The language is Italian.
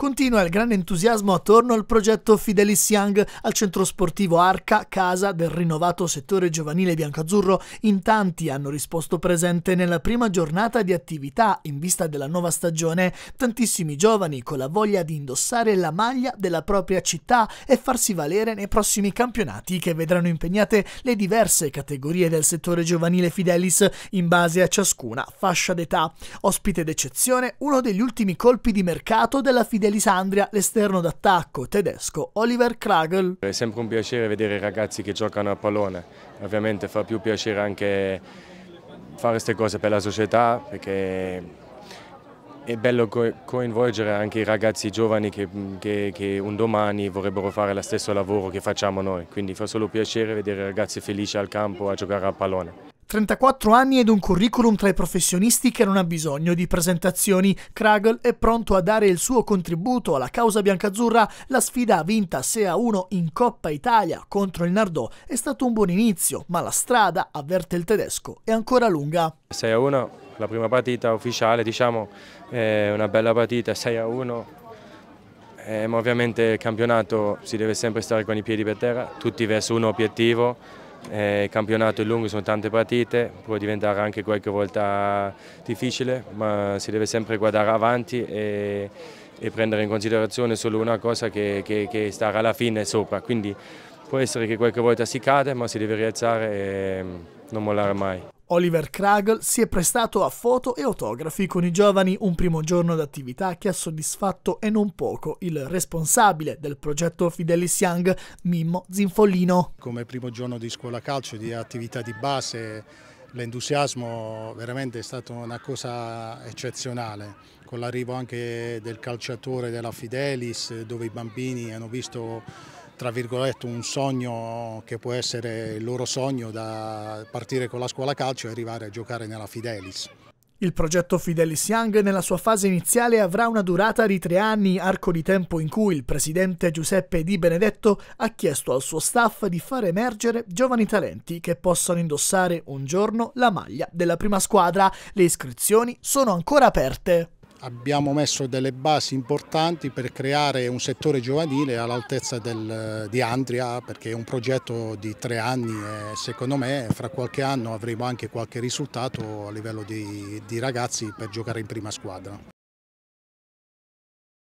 Continua il grande entusiasmo attorno al progetto Fidelis Young al centro sportivo Arca, casa del rinnovato settore giovanile biancazzurro. In tanti hanno risposto presente nella prima giornata di attività in vista della nuova stagione. Tantissimi giovani con la voglia di indossare la maglia della propria città e farsi valere nei prossimi campionati che vedranno impegnate le diverse categorie del settore giovanile Fidelis in base a ciascuna fascia d'età. Ospite d'eccezione uno degli ultimi colpi di mercato della Fidelis Alessandria l'esterno d'attacco tedesco Oliver Kragel. È sempre un piacere vedere i ragazzi che giocano a pallone, ovviamente fa più piacere anche fare queste cose per la società perché è bello coinvolgere anche i ragazzi giovani che, che, che, un domani vorrebbero fare lo stesso lavoro che facciamo noi, quindi fa solo piacere vedere i ragazzi felici al campo a giocare a pallone. 34 anni ed un curriculum tra i professionisti che non ha bisogno di presentazioni. Kragel è pronto a dare il suo contributo alla causa biancazzurra. La sfida vinta 6-1 a in Coppa Italia contro il Nardò è stato un buon inizio, ma la strada, avverte il tedesco, è ancora lunga. 6-1, a la prima partita ufficiale, diciamo, è una bella partita, 6-1. a Eh, ma ovviamente il campionato si deve sempre stare con i piedi per terra, tutti verso un obiettivo eh, il campionato è lungo, sono tante partite, può diventare anche qualche volta difficile, ma si deve sempre guardare avanti e, e prendere in considerazione solo una cosa che, che, che stare alla fine sopra. Quindi può essere che qualche volta si cade, ma si deve rialzare e non mollare mai. Oliver Kragel si è prestato a foto e autografi con i giovani un primo giorno d'attività che ha soddisfatto e non poco il responsabile del progetto Fidelis Young, Mimmo Zinfollino. Come primo giorno di scuola calcio, di attività di base, l'entusiasmo veramente è stata una cosa eccezionale, con l'arrivo anche del calciatore della Fidelis, dove i bambini hanno visto tra virgolette un sogno che può essere il loro sogno da partire con la scuola calcio e arrivare a giocare nella Fidelis. Il progetto Fidelis Young nella sua fase iniziale avrà una durata di tre anni, arco di tempo in cui il presidente Giuseppe Di Benedetto ha chiesto al suo staff di far emergere giovani talenti che possano indossare un giorno la maglia della prima squadra. Le iscrizioni sono ancora aperte abbiamo messo delle basi importanti per creare un settore giovanile all'altezza di Andria perché è un progetto di tre anni e secondo me fra qualche anno avremo anche qualche risultato a livello di, di ragazzi per giocare in prima squadra.